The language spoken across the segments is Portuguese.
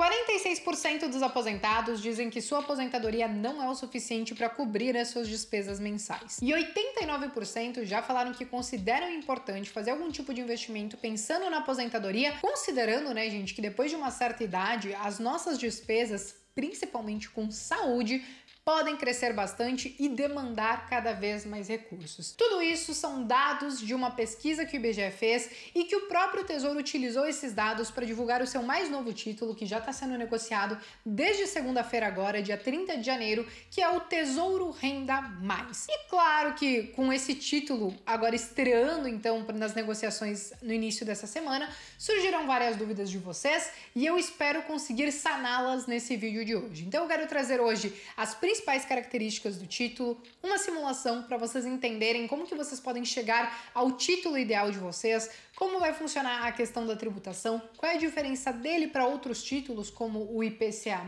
46% dos aposentados dizem que sua aposentadoria não é o suficiente para cobrir as suas despesas mensais. E 89% já falaram que consideram importante fazer algum tipo de investimento pensando na aposentadoria, considerando, né, gente, que depois de uma certa idade, as nossas despesas principalmente com saúde, podem crescer bastante e demandar cada vez mais recursos. Tudo isso são dados de uma pesquisa que o IBGE fez e que o próprio Tesouro utilizou esses dados para divulgar o seu mais novo título, que já está sendo negociado desde segunda-feira agora, dia 30 de janeiro, que é o Tesouro Renda Mais. E claro que com esse título agora estreando então nas negociações no início dessa semana, surgiram várias dúvidas de vocês e eu espero conseguir saná-las nesse vídeo de hoje. Então eu quero trazer hoje as principais principais características do título, uma simulação para vocês entenderem como que vocês podem chegar ao título ideal de vocês, como vai funcionar a questão da tributação? Qual é a diferença dele para outros títulos como o IPCA+?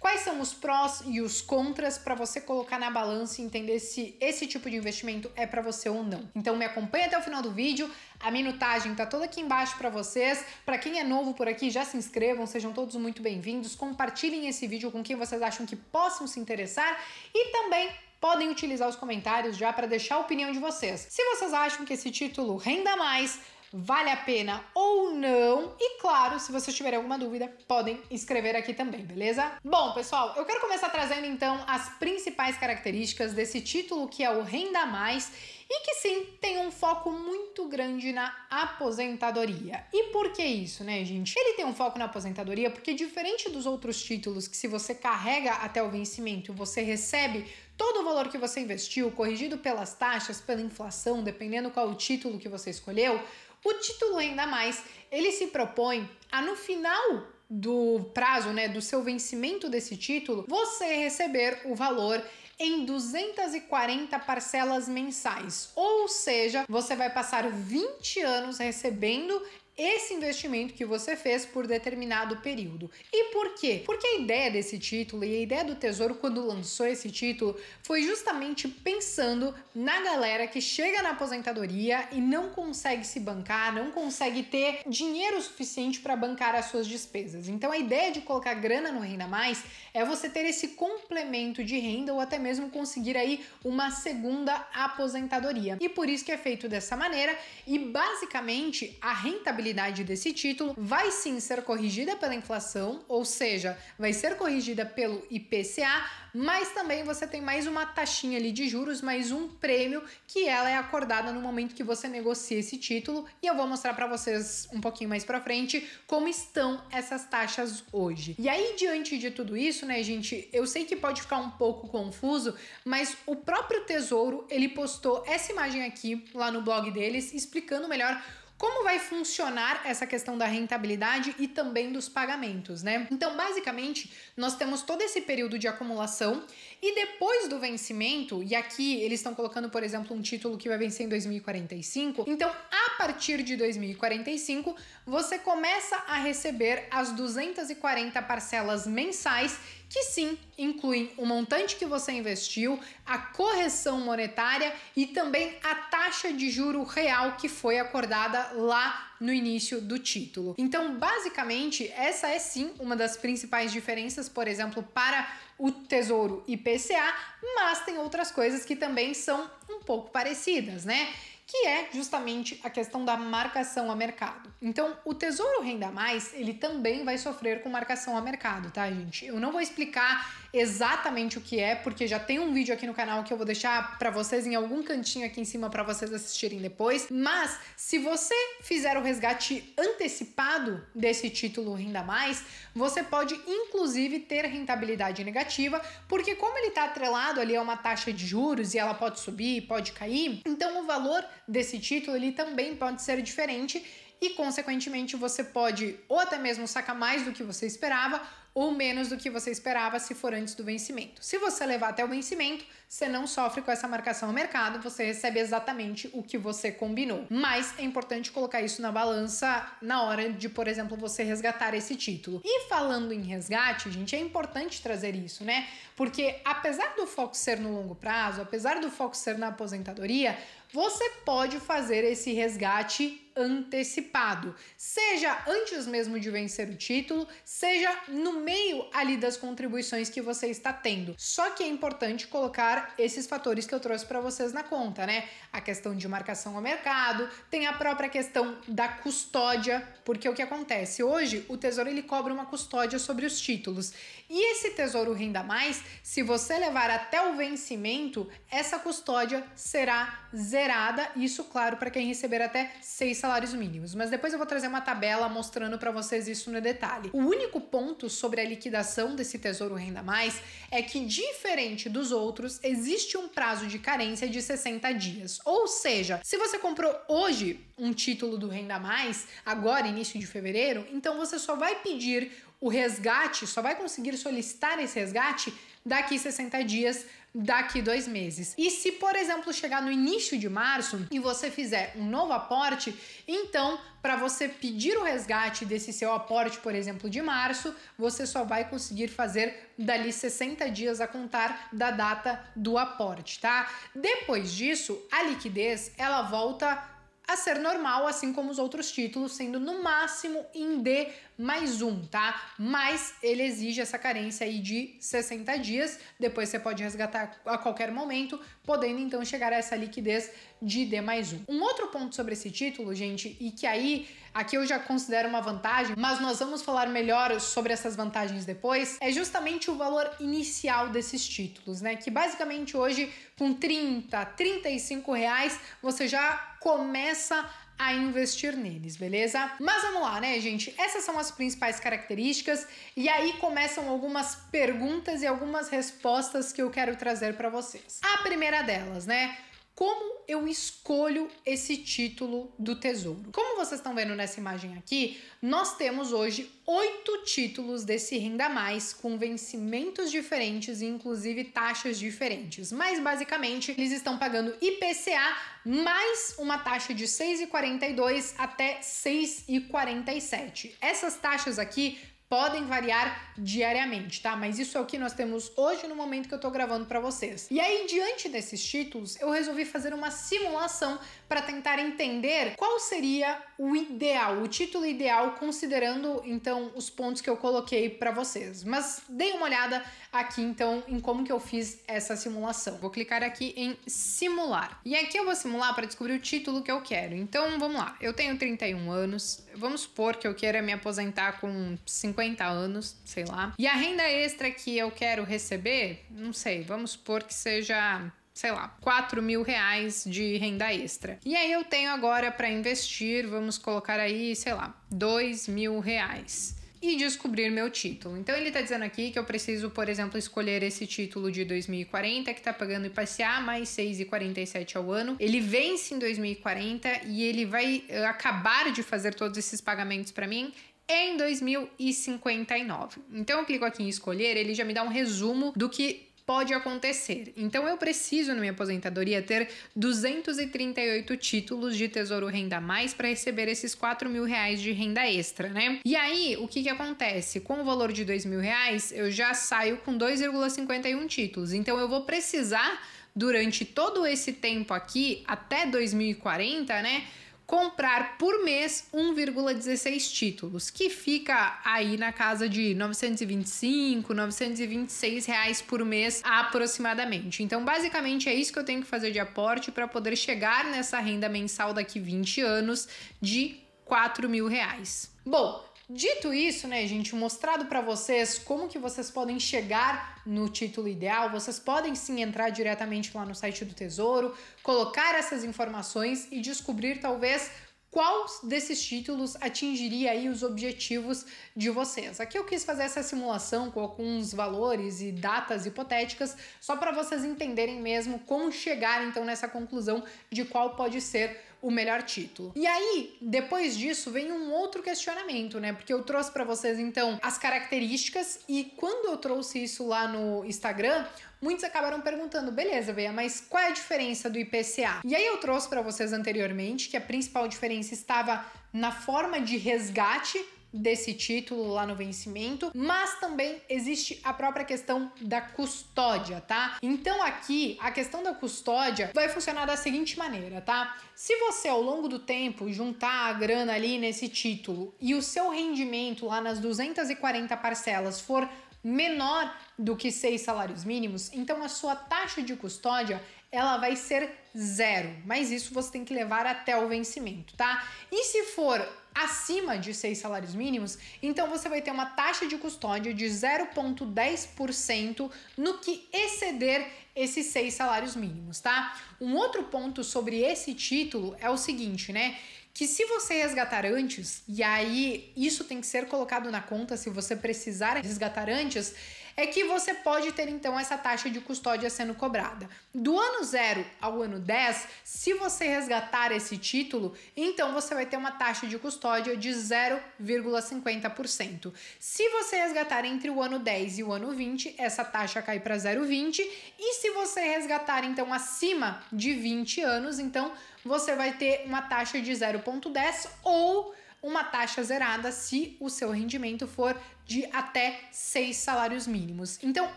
Quais são os prós e os contras para você colocar na balança e entender se esse tipo de investimento é para você ou não? Então me acompanha até o final do vídeo. A minutagem está toda aqui embaixo para vocês. Para quem é novo por aqui, já se inscrevam, sejam todos muito bem-vindos. Compartilhem esse vídeo com quem vocês acham que possam se interessar e também podem utilizar os comentários já para deixar a opinião de vocês. Se vocês acham que esse título renda mais, vale a pena ou não. E claro, se vocês tiverem alguma dúvida, podem escrever aqui também, beleza? Bom, pessoal, eu quero começar trazendo então as principais características desse título que é o Renda Mais e que sim tem um foco muito grande na aposentadoria. E por que isso, né, gente? Ele tem um foco na aposentadoria porque, diferente dos outros títulos que, se você carrega até o vencimento, você recebe Todo o valor que você investiu, corrigido pelas taxas, pela inflação, dependendo qual o título que você escolheu, o título ainda mais, ele se propõe a no final do prazo, né, do seu vencimento desse título, você receber o valor em 240 parcelas mensais. Ou seja, você vai passar 20 anos recebendo esse investimento que você fez por determinado período. E por quê? Porque a ideia desse título e a ideia do Tesouro quando lançou esse título foi justamente pensando na galera que chega na aposentadoria e não consegue se bancar, não consegue ter dinheiro suficiente para bancar as suas despesas. Então a ideia de colocar grana no Renda Mais é você ter esse complemento de renda ou até mesmo conseguir aí uma segunda aposentadoria. E por isso que é feito dessa maneira e basicamente a rentabilidade aplicabilidade desse título vai sim ser corrigida pela inflação, ou seja, vai ser corrigida pelo IPCA, mas também você tem mais uma taxinha ali de juros, mais um prêmio que ela é acordada no momento que você negocia esse título, e eu vou mostrar para vocês um pouquinho mais para frente como estão essas taxas hoje. E aí diante de tudo isso, né, gente, eu sei que pode ficar um pouco confuso, mas o próprio Tesouro, ele postou essa imagem aqui lá no blog deles explicando melhor como vai funcionar essa questão da rentabilidade e também dos pagamentos, né? Então, basicamente, nós temos todo esse período de acumulação e depois do vencimento, e aqui eles estão colocando, por exemplo, um título que vai vencer em 2045, então a partir de 2045, você começa a receber as 240 parcelas mensais que sim incluem o montante que você investiu, a correção monetária e também a taxa de juro real que foi acordada lá no início do título. Então, basicamente, essa é sim uma das principais diferenças, por exemplo, para o Tesouro IPCA, mas tem outras coisas que também são um pouco parecidas, né? que é justamente a questão da marcação a mercado. Então, o Tesouro Renda Mais, ele também vai sofrer com marcação a mercado, tá, gente? Eu não vou explicar exatamente o que é, porque já tem um vídeo aqui no canal que eu vou deixar para vocês em algum cantinho aqui em cima para vocês assistirem depois, mas se você fizer o resgate antecipado desse título Renda Mais, você pode inclusive ter rentabilidade negativa, porque como ele está atrelado ali a uma taxa de juros e ela pode subir, pode cair, então o valor desse título, ele também pode ser diferente e, consequentemente, você pode ou até mesmo sacar mais do que você esperava ou menos do que você esperava se for antes do vencimento. Se você levar até o vencimento, você não sofre com essa marcação ao mercado, você recebe exatamente o que você combinou. Mas é importante colocar isso na balança na hora de, por exemplo, você resgatar esse título. E falando em resgate, gente, é importante trazer isso, né? Porque apesar do foco ser no longo prazo, apesar do foco ser na aposentadoria, você pode fazer esse resgate antecipado, seja antes mesmo de vencer o título, seja no meio ali das contribuições que você está tendo. Só que é importante colocar esses fatores que eu trouxe para vocês na conta, né? A questão de marcação ao mercado, tem a própria questão da custódia, porque é o que acontece hoje, o tesouro ele cobra uma custódia sobre os títulos. E esse tesouro renda mais, se você levar até o vencimento, essa custódia será zero acelerada, isso, claro, para quem receber até seis salários mínimos. Mas depois eu vou trazer uma tabela mostrando para vocês isso no detalhe. O único ponto sobre a liquidação desse Tesouro Renda Mais é que, diferente dos outros, existe um prazo de carência de 60 dias. Ou seja, se você comprou hoje um título do Renda Mais, agora início de fevereiro, então você só vai pedir o resgate, só vai conseguir solicitar esse resgate daqui 60 dias daqui dois meses. E se, por exemplo, chegar no início de março e você fizer um novo aporte, então para você pedir o resgate desse seu aporte, por exemplo, de março, você só vai conseguir fazer dali 60 dias a contar da data do aporte, tá? Depois disso, a liquidez ela volta a ser normal, assim como os outros títulos, sendo no máximo em D mais um, tá? Mas ele exige essa carência aí de 60 dias, depois você pode resgatar a qualquer momento, podendo então chegar a essa liquidez de D mais um. Um outro ponto sobre esse título, gente, e que aí aqui eu já considero uma vantagem, mas nós vamos falar melhor sobre essas vantagens depois, é justamente o valor inicial desses títulos, né? Que basicamente hoje com 30, 35 reais você já começa a investir neles, beleza? Mas vamos lá, né, gente? Essas são as principais características e aí começam algumas perguntas e algumas respostas que eu quero trazer para vocês. A primeira delas, né? Como eu escolho esse título do tesouro? Como vocês estão vendo nessa imagem aqui, nós temos hoje oito títulos desse Renda Mais com vencimentos diferentes e inclusive taxas diferentes. Mas basicamente eles estão pagando IPCA mais uma taxa de 6,42 até 6,47. Essas taxas aqui podem variar diariamente, tá? Mas isso é o que nós temos hoje no momento que eu tô gravando para vocês. E aí, diante desses títulos, eu resolvi fazer uma simulação para tentar entender qual seria o ideal, o título ideal, considerando então os pontos que eu coloquei para vocês. Mas dei uma olhada aqui então em como que eu fiz essa simulação. Vou clicar aqui em simular. E aqui eu vou simular para descobrir o título que eu quero. Então vamos lá. Eu tenho 31 anos. Vamos supor que eu queira me aposentar com 50 anos, sei lá. E a renda extra que eu quero receber, não sei, vamos supor que seja sei lá, 4 mil reais de renda extra. E aí eu tenho agora para investir, vamos colocar aí, sei lá, 2 mil reais e descobrir meu título. Então ele está dizendo aqui que eu preciso, por exemplo, escolher esse título de 2040 que está pagando IPCA mais 6,47 ao ano. Ele vence em 2040 e ele vai eh, acabar de fazer todos esses pagamentos para mim em 2059. Então eu clico aqui em escolher, ele já me dá um resumo do que pode acontecer. Então eu preciso na minha aposentadoria ter 238 títulos de Tesouro Renda Mais para receber esses 4 mil reais de renda extra, né? E aí o que que acontece? Com o valor de 2 mil reais eu já saio com 2,51 títulos. Então eu vou precisar durante todo esse tempo aqui até 2040, né? comprar por mês 1,16 títulos, que fica aí na casa de 925, 926 reais por mês aproximadamente. Então, basicamente é isso que eu tenho que fazer de aporte para poder chegar nessa renda mensal daqui 20 anos de 4 mil reais. Bom, Dito isso, né, gente, mostrado para vocês como que vocês podem chegar no título ideal, vocês podem sim entrar diretamente lá no site do Tesouro, colocar essas informações e descobrir talvez qual desses títulos atingiria aí os objetivos de vocês. Aqui eu quis fazer essa simulação com alguns valores e datas hipotéticas, só para vocês entenderem mesmo como chegar então nessa conclusão de qual pode ser o melhor título. E aí, depois disso, vem um outro questionamento, né? Porque eu trouxe para vocês então as características e quando eu trouxe isso lá no Instagram, muitos acabaram perguntando: "Beleza, veia, mas qual é a diferença do IPCA?". E aí eu trouxe para vocês anteriormente que a principal diferença estava na forma de resgate desse título lá no vencimento, mas também existe a própria questão da custódia, tá? Então aqui a questão da custódia vai funcionar da seguinte maneira, tá? Se você ao longo do tempo juntar a grana ali nesse título e o seu rendimento lá nas 240 parcelas for menor do que seis salários mínimos, então a sua taxa de custódia ela vai ser zero. Mas isso você tem que levar até o vencimento, tá? E se for acima de seis salários mínimos, então você vai ter uma taxa de custódia de 0,10% no que exceder esses seis salários mínimos, tá? Um outro ponto sobre esse título é o seguinte, né? que se você resgatar antes, e aí isso tem que ser colocado na conta se você precisar resgatar antes, é que você pode ter então essa taxa de custódia sendo cobrada. Do ano 0 ao ano 10, se você resgatar esse título, então você vai ter uma taxa de custódia de 0,50%. Se você resgatar entre o ano 10 e o ano 20, essa taxa cai para 0,20 e se você resgatar então acima de 20 anos, então você vai ter uma taxa de 0,10 ou uma taxa zerada se o seu rendimento for de até seis salários mínimos. Então,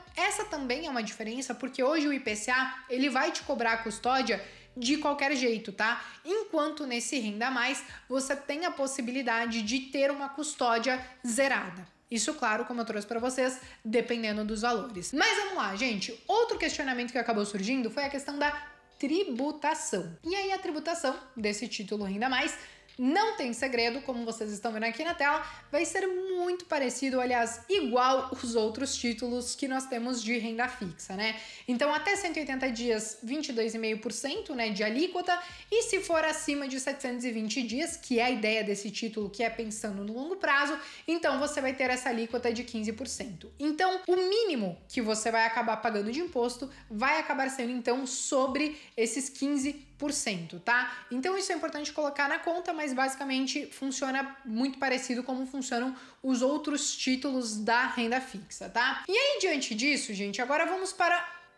essa também é uma diferença, porque hoje o IPCA ele vai te cobrar a custódia de qualquer jeito, tá? Enquanto nesse Renda Mais você tem a possibilidade de ter uma custódia zerada. Isso, claro, como eu trouxe para vocês, dependendo dos valores. Mas vamos lá, gente. Outro questionamento que acabou surgindo foi a questão da tributação. E aí a tributação desse título Renda Mais não tem segredo, como vocês estão vendo aqui na tela, vai ser muito parecido, aliás, igual os outros títulos que nós temos de renda fixa, né? Então, até 180 dias, 22,5%, né, de alíquota, e se for acima de 720 dias, que é a ideia desse título, que é pensando no longo prazo, então você vai ter essa alíquota de 15%. Então, o mínimo que você vai acabar pagando de imposto vai acabar sendo então sobre esses 15 tá? Então isso é importante colocar na conta, mas basicamente funciona muito parecido como funcionam os outros títulos da renda fixa, tá? E aí diante disso, gente, agora vamos para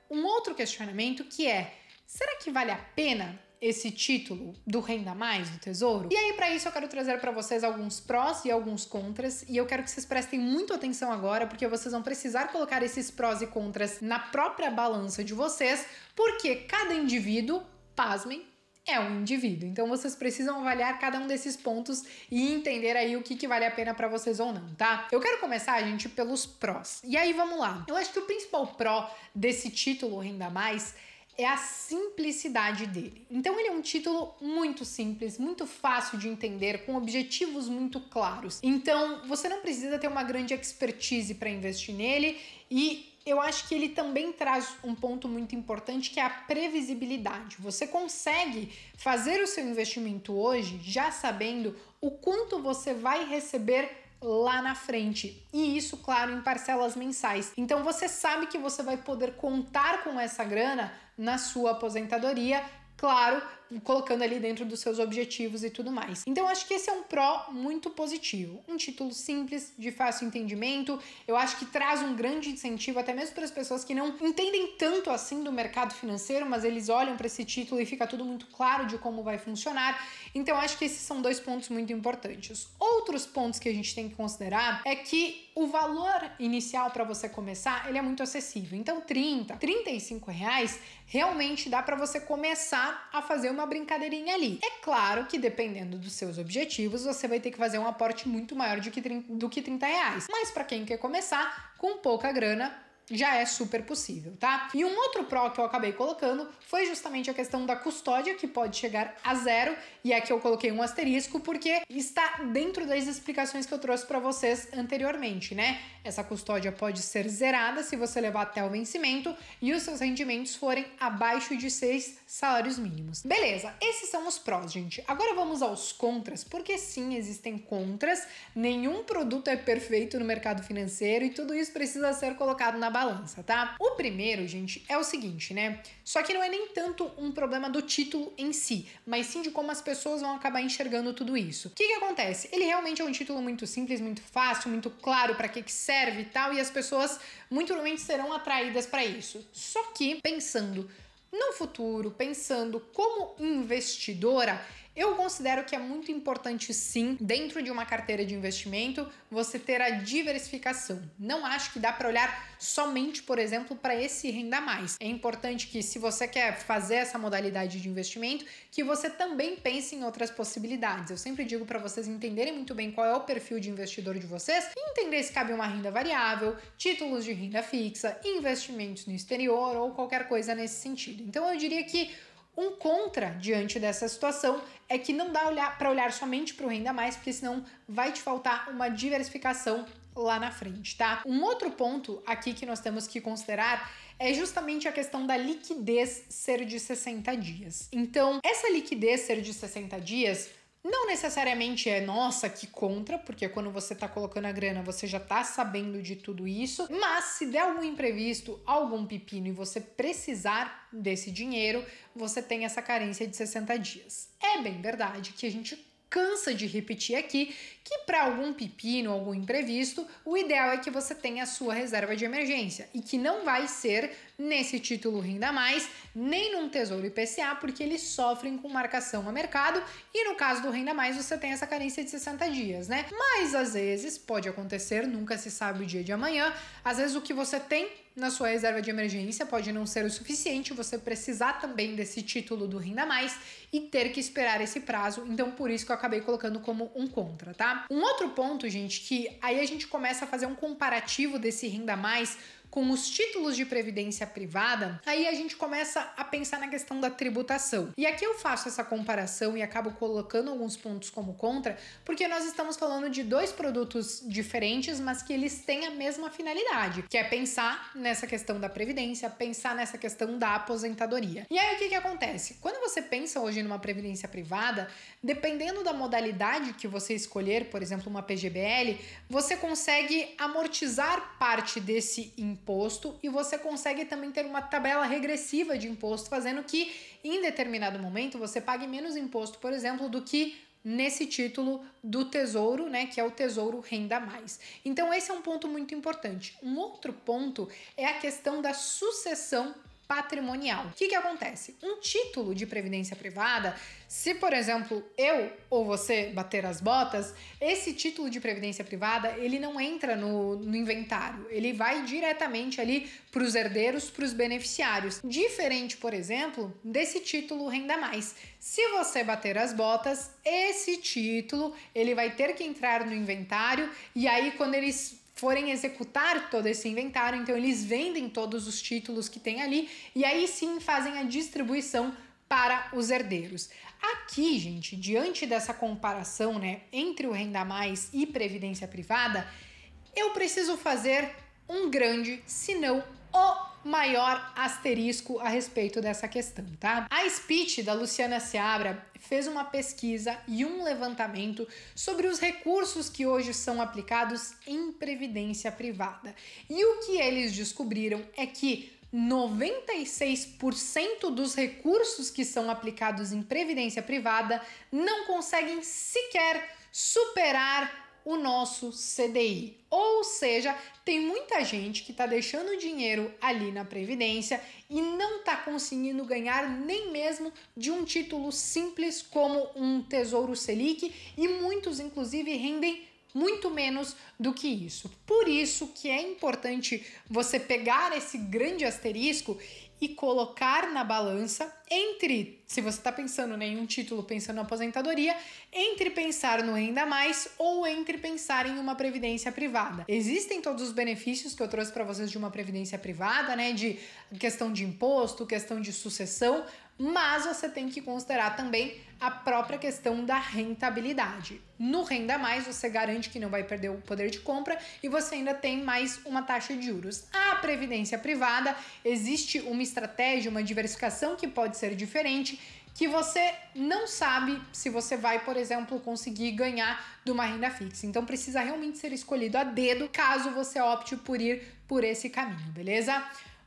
um outro questionamento que é: será que vale a pena esse título do Renda Mais do Tesouro? E aí, para isso, eu quero trazer para vocês alguns prós e alguns contras, e eu quero que vocês prestem muito atenção agora, porque vocês vão precisar colocar esses prós e contras na própria balança de vocês, porque cada indivíduo pasmem, é um indivíduo. Então vocês precisam avaliar cada um desses pontos e entender aí o que, que vale a pena para vocês ou não, tá? Eu quero começar, gente, pelos prós. E aí vamos lá. Eu acho que o principal pró desse título Renda Mais é a simplicidade dele. Então ele é um título muito simples, muito fácil de entender, com objetivos muito claros. Então você não precisa ter uma grande expertise para investir nele e eu acho que ele também traz um ponto muito importante que é a previsibilidade. Você consegue fazer o seu investimento hoje já sabendo o quanto você vai receber lá na frente. E isso, claro, em parcelas mensais. Então você sabe que você vai poder contar com essa grana na sua aposentadoria, claro, colocando ali dentro dos seus objetivos e tudo mais. Então acho que esse é um pró muito positivo. Um título simples, de fácil entendimento, eu acho que traz um grande incentivo até mesmo para as pessoas que não entendem tanto assim do mercado financeiro, mas eles olham para esse título e fica tudo muito claro de como vai funcionar. Então acho que esses são dois pontos muito importantes. Outros pontos que a gente tem que considerar é que o valor inicial para você começar, ele é muito acessível. Então 30, 35 reais realmente dá para você começar a fazer uma uma brincadeirinha ali. É claro que dependendo dos seus objetivos, você vai ter que fazer um aporte muito maior do que 30 reais. Mas para quem quer começar, com pouca grana, já é super possível, tá? E um outro pró que eu acabei colocando foi justamente a questão da custódia, que pode chegar a zero, e aqui eu coloquei um asterisco porque está dentro das explicações que eu trouxe para vocês anteriormente, né? Essa custódia pode ser zerada se você levar até o vencimento e os seus rendimentos forem abaixo de seis salários mínimos. Beleza, esses são os prós, gente. Agora vamos aos contras, porque sim, existem contras, nenhum produto é perfeito no mercado financeiro e tudo isso precisa ser colocado na balança, tá? O primeiro, gente, é o seguinte, né? Só que não é nem tanto um problema do título em si, mas sim de como as pessoas vão acabar enxergando tudo isso. O que, que acontece? Ele realmente é um título muito simples, muito fácil, muito claro para que, que serve e tal, e as pessoas muito provavelmente serão atraídas para isso. Só que, pensando no futuro, pensando como investidora, eu considero que é muito importante, sim, dentro de uma carteira de investimento, você ter a diversificação. Não acho que dá para olhar somente, por exemplo, para esse renda mais. É importante que, se você quer fazer essa modalidade de investimento, que você também pense em outras possibilidades. Eu sempre digo para vocês entenderem muito bem qual é o perfil de investidor de vocês e entender se cabe uma renda variável, títulos de renda fixa, investimentos no exterior ou qualquer coisa nesse sentido. Então, eu diria que um contra diante dessa situação é que não dá para olhar somente para o renda mais, porque senão vai te faltar uma diversificação lá na frente, tá? Um outro ponto aqui que nós temos que considerar é justamente a questão da liquidez ser de 60 dias. Então, essa liquidez ser de 60 dias não necessariamente é nossa que contra, porque quando você tá colocando a grana, você já tá sabendo de tudo isso, mas se der algum imprevisto, algum pepino e você precisar desse dinheiro, você tem essa carência de 60 dias. É bem verdade que a gente cansa de repetir aqui que para algum pepino, algum imprevisto, o ideal é que você tenha a sua reserva de emergência e que não vai ser nesse título renda mais, nem num Tesouro IPCA, porque eles sofrem com marcação a mercado e no caso do renda mais você tem essa carência de 60 dias, né? Mas às vezes pode acontecer, nunca se sabe o dia de amanhã, às vezes o que você tem na sua reserva de emergência pode não ser o suficiente, você precisar também desse título do Renda Mais e ter que esperar esse prazo, então por isso que eu acabei colocando como um contra, tá? Um outro ponto, gente, que aí a gente começa a fazer um comparativo desse Renda Mais com os títulos de previdência privada, aí a gente começa a pensar na questão da tributação. E aqui eu faço essa comparação e acabo colocando alguns pontos como contra, porque nós estamos falando de dois produtos diferentes, mas que eles têm a mesma finalidade, que é pensar nessa questão da previdência, pensar nessa questão da aposentadoria. E aí o que, que acontece? Quando você pensa hoje numa previdência privada, dependendo da modalidade que você escolher, por exemplo, uma PGBL, você consegue amortizar parte desse imposto imposto e você consegue também ter uma tabela regressiva de imposto, fazendo que em determinado momento você pague menos imposto, por exemplo, do que nesse título do tesouro, né, que é o tesouro renda mais. Então esse é um ponto muito importante. Um outro ponto é a questão da sucessão patrimonial. O que, que acontece? Um título de previdência privada, se por exemplo eu ou você bater as botas, esse título de previdência privada ele não entra no, no inventário, ele vai diretamente ali para os herdeiros, para os beneficiários. Diferente, por exemplo, desse título renda mais. Se você bater as botas, esse título ele vai ter que entrar no inventário e aí quando eles forem executar todo esse inventário, então eles vendem todos os títulos que tem ali e aí sim fazem a distribuição para os herdeiros. Aqui, gente, diante dessa comparação, né, entre o renda mais e previdência privada, eu preciso fazer um grande, se não o maior asterisco a respeito dessa questão, tá? A Speech da Luciana Seabra fez uma pesquisa e um levantamento sobre os recursos que hoje são aplicados em previdência privada. E o que eles descobriram é que 96% dos recursos que são aplicados em previdência privada não conseguem sequer superar o nosso CDI. Ou seja, tem muita gente que está deixando dinheiro ali na Previdência e não está conseguindo ganhar nem mesmo de um título simples como um Tesouro Selic e muitos, inclusive, rendem muito menos do que isso. Por isso que é importante você pegar esse grande asterisco e colocar na balança entre, se você está pensando né, em um título pensando na aposentadoria, entre pensar no renda mais ou entre pensar em uma previdência privada. Existem todos os benefícios que eu trouxe para vocês de uma previdência privada, né, de questão de imposto, questão de sucessão, mas você tem que considerar também a própria questão da rentabilidade. No renda mais você garante que não vai perder o poder de compra e você ainda tem mais uma taxa de juros. A previdência privada existe uma estratégia, uma diversificação que pode ser diferente, que você não sabe se você vai, por exemplo, conseguir ganhar de uma renda fixa. Então precisa realmente ser escolhido a dedo caso você opte por ir por esse caminho, beleza?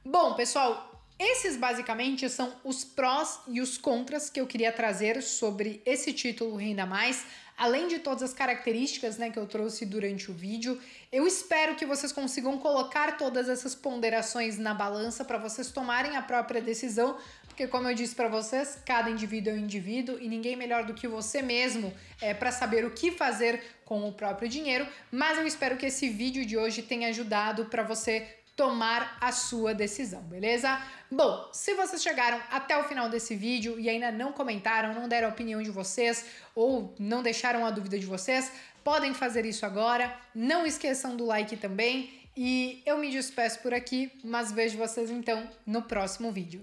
Bom, pessoal, esses basicamente são os prós e os contras que eu queria trazer sobre esse título Renda Mais. Além de todas as características né, que eu trouxe durante o vídeo, eu espero que vocês consigam colocar todas essas ponderações na balança para vocês tomarem a própria decisão, porque, como eu disse para vocês, cada indivíduo é um indivíduo e ninguém melhor do que você mesmo é, para saber o que fazer com o próprio dinheiro. Mas eu espero que esse vídeo de hoje tenha ajudado para você tomar a sua decisão, beleza? Bom, se vocês chegaram até o final desse vídeo e ainda não comentaram, não deram a opinião de vocês ou não deixaram a dúvida de vocês, podem fazer isso agora. Não esqueçam do like também. E eu me despeço por aqui, mas vejo vocês então no próximo vídeo.